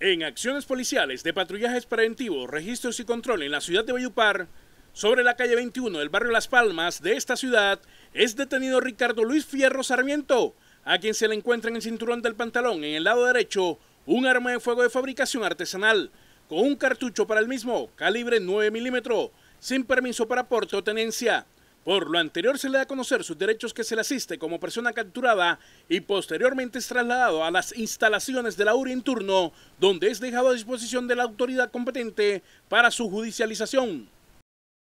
En acciones policiales de patrullajes preventivos, registros y control en la ciudad de Bayupar, sobre la calle 21 del barrio Las Palmas de esta ciudad, es detenido Ricardo Luis Fierro Sarmiento, a quien se le encuentra en el cinturón del pantalón, en el lado derecho, un arma de fuego de fabricación artesanal, con un cartucho para el mismo, calibre 9 milímetros, sin permiso para porte o tenencia. Por lo anterior se le da a conocer sus derechos que se le asiste como persona capturada y posteriormente es trasladado a las instalaciones de la URI en turno, donde es dejado a disposición de la autoridad competente para su judicialización.